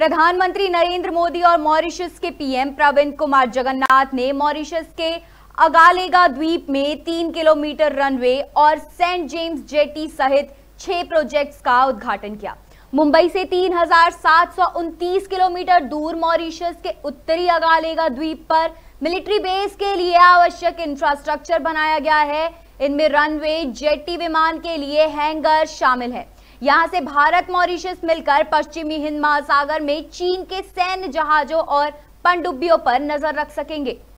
प्रधानमंत्री नरेंद्र मोदी और मॉरिशस के पीएम प्रविंद कुमार जगन्नाथ ने मॉरिशस के अगालेगा द्वीप में तीन किलोमीटर रनवे और सेंट जेम्स जेटी सहित छह प्रोजेक्ट्स का उद्घाटन किया मुंबई से तीन किलोमीटर दूर मॉरिशस के उत्तरी अगालेगा द्वीप पर मिलिट्री बेस के लिए आवश्यक इंफ्रास्ट्रक्चर बनाया गया है इनमें रनवे जेटी विमान के लिए हैंगर शामिल है यहां से भारत मॉरिशस मिलकर पश्चिमी हिंद महासागर में चीन के सैन्य जहाजों और पनडुब्बियों पर नजर रख सकेंगे